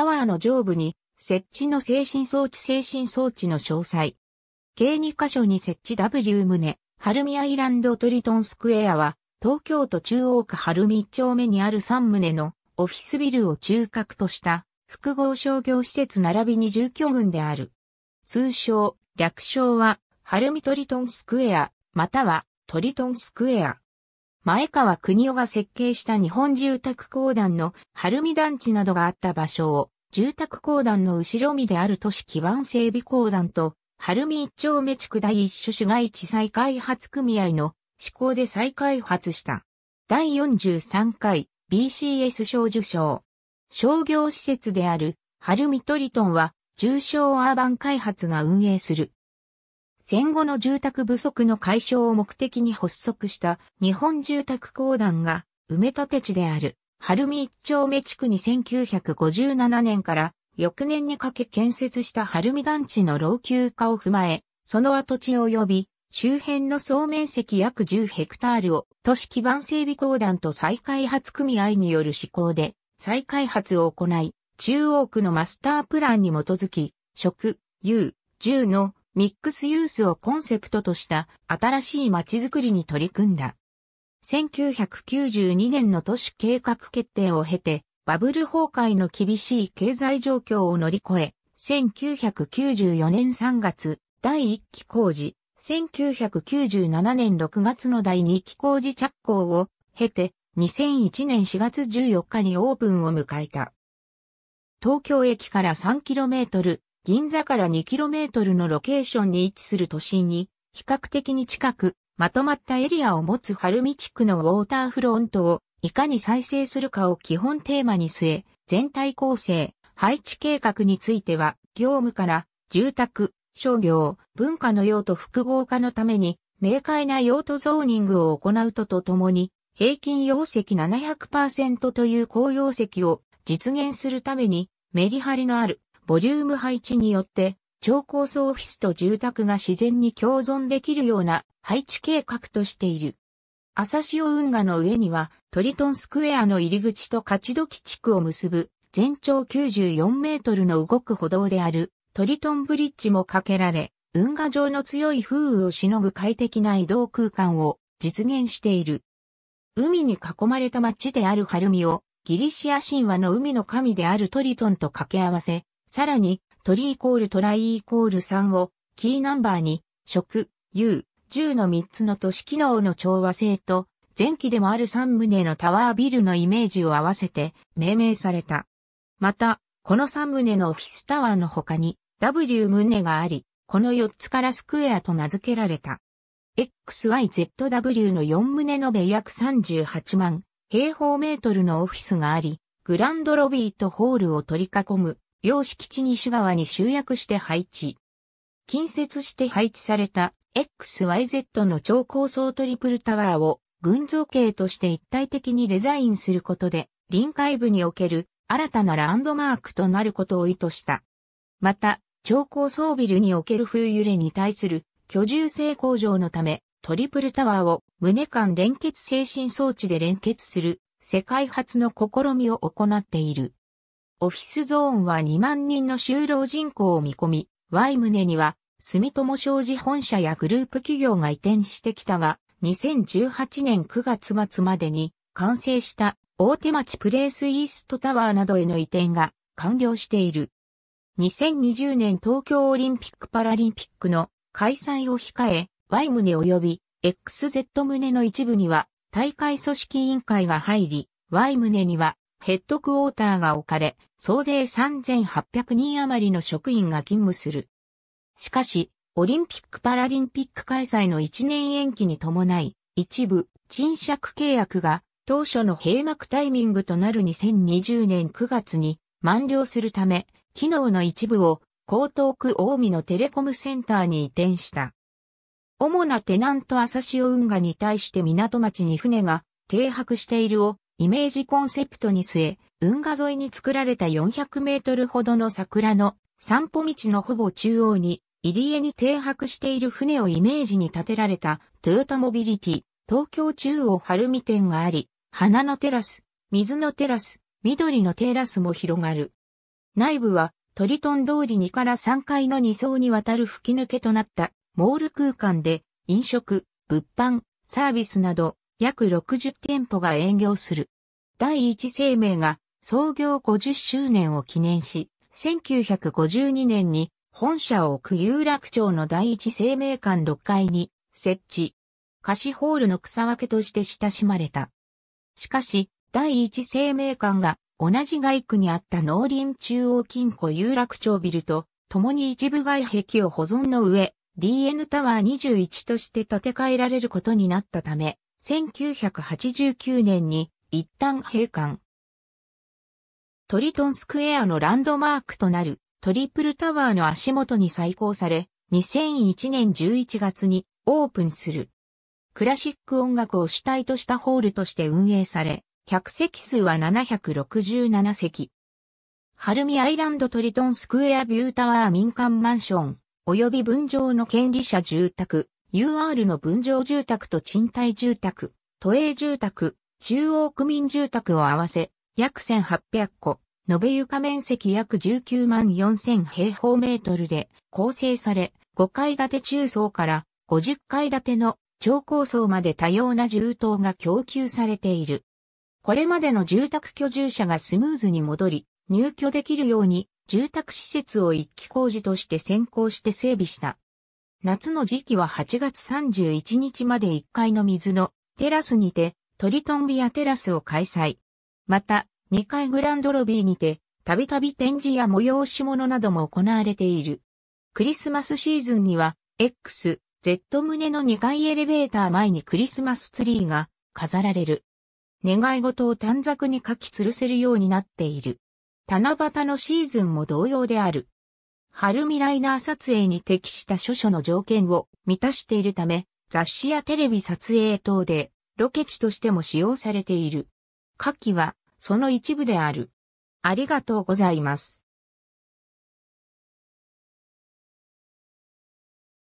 タワーの上部に設置の精神装置精神装置の詳細。計2箇所に設置 W 棟、晴海アイランドトリトンスクエアは、東京都中央区晴海1丁目にある3棟のオフィスビルを中核とした複合商業施設並びに住居群である。通称、略称は、晴海トリトンスクエア、またはトリトンスクエア。前川国夫が設計した日本住宅公団の晴海団地などがあった場所を住宅公団の後ろ身である都市基盤整備公団と、晴海一丁目地区第一種市街地再開発組合の施行で再開発した。第43回 BCS 賞受賞。商業施設である晴海トリトンは重症アーバン開発が運営する。戦後の住宅不足の解消を目的に発足した日本住宅公団が埋め立て地である春海一丁目地区に1957年から翌年にかけ建設した春海団地の老朽化を踏まえ、その跡地及び周辺の総面積約10ヘクタールを都市基盤整備公団と再開発組合による施行で再開発を行い、中央区のマスタープランに基づき、食、遊、住のミックスユースをコンセプトとした新しい街づくりに取り組んだ。1992年の都市計画決定を経て、バブル崩壊の厳しい経済状況を乗り越え、1994年3月、第1期工事、1997年6月の第2期工事着工を経て、2001年4月14日にオープンを迎えた。東京駅から 3km、銀座から 2km のロケーションに位置する都心に、比較的に近く、まとまったエリアを持つ晴海地区のウォーターフロントをいかに再生するかを基本テーマに据え、全体構成、配置計画については、業務から住宅、商業、文化の用途複合化のために、明快な用途ゾーニングを行うととともに、平均容積700%という高容積を実現するために、メリハリのあるボリューム配置によって超高層オフィスと住宅が自然に共存できるような配置計画としている。朝潮運河の上にはトリトンスクエアの入り口と勝どき地区を結ぶ全長94メートルの動く歩道であるトリトンブリッジも架けられ、運河上の強い風雨をしのぐ快適な移動空間を実現している。海に囲まれた街であるハルミをギリシア神話の海の神であるトリトンと掛け合わせ、さらに鳥イコールトライイコール3をキーナンバーに、食、U、10の3つの都市機能の調和性と、前期でもある3棟のタワービルのイメージを合わせて命名された。また、この3棟のオフィスタワーの他に W 棟があり、この4つからスクエアと名付けられた。XYZW の4棟のべ約38万平方メートルのオフィスがあり、グランドロビーとホールを取り囲む洋敷地西側に集約して配置。近接して配置された XYZ の超高層トリプルタワーを群像形として一体的にデザインすることで臨海部における新たなランドマークとなることを意図した。また、超高層ビルにおける冬揺れに対する居住性向上のため、トリプルタワーを胸間連結精神装置で連結する世界初の試みを行っている。オフィスゾーンは2万人の就労人口を見込み、ワイムネには、住友商事本社やグループ企業が移転してきたが、2018年9月末までに完成した大手町プレイスイーストタワーなどへの移転が完了している。2020年東京オリンピック・パラリンピックの開催を控え、Y 棟及び XZ 棟の一部には大会組織委員会が入り、Y 棟にはヘッドクォーターが置かれ、総勢3800人余りの職員が勤務する。しかし、オリンピック・パラリンピック開催の1年延期に伴い、一部、賃借契約が当初の閉幕タイミングとなる2020年9月に満了するため、機能の一部を江東区大見のテレコムセンターに移転した。主なテナント朝潮運河に対して港町に船が停泊しているをイメージコンセプトに据え、運河沿いに作られた400メートルほどの桜の散歩道のほぼ中央に、入り江に停泊している船をイメージに建てられたトヨタモビリティ、東京中央晴海店があり、花のテラス、水のテラス、緑のテラスも広がる。内部はトリトン通り2から3階の2層にわたる吹き抜けとなったモール空間で飲食、物販、サービスなど約60店舗が営業する。第一生命が創業50周年を記念し、1952年に本社を置く有楽町の第一生命館6階に設置。貸しホールの草分けとして親しまれた。しかし、第一生命館が同じ街区にあった農林中央金庫有楽町ビルと共に一部外壁を保存の上、DN タワー21として建て替えられることになったため、1989年に一旦閉館。トリトンスクエアのランドマークとなるトリプルタワーの足元に再興され、2001年11月にオープンする。クラシック音楽を主体としたホールとして運営され、客席数は767席。ハルミアイランドトリトンスクエアビュータワー民間マンション、及び分譲の権利者住宅、UR の分譲住宅と賃貸住宅、都営住宅、中央区民住宅を合わせ、約1800個、延べ床面積約19万4000平方メートルで構成され、5階建て中層から50階建ての超高層まで多様な住棟が供給されている。これまでの住宅居住者がスムーズに戻り、入居できるように住宅施設を一気工事として先行して整備した。夏の時期は8月31日まで1階の水のテラスにてトリトンビアテラスを開催。また、2階グランドロビーにて、たびたび展示や催し物なども行われている。クリスマスシーズンには、X、Z 胸の2階エレベーター前にクリスマスツリーが飾られる。願い事を短冊に書き吊るせるようになっている。七夕のシーズンも同様である。春未イナー撮影に適した諸書の条件を満たしているため、雑誌やテレビ撮影等でロケ地としても使用されている。下記はその一部である。ありがとうございます。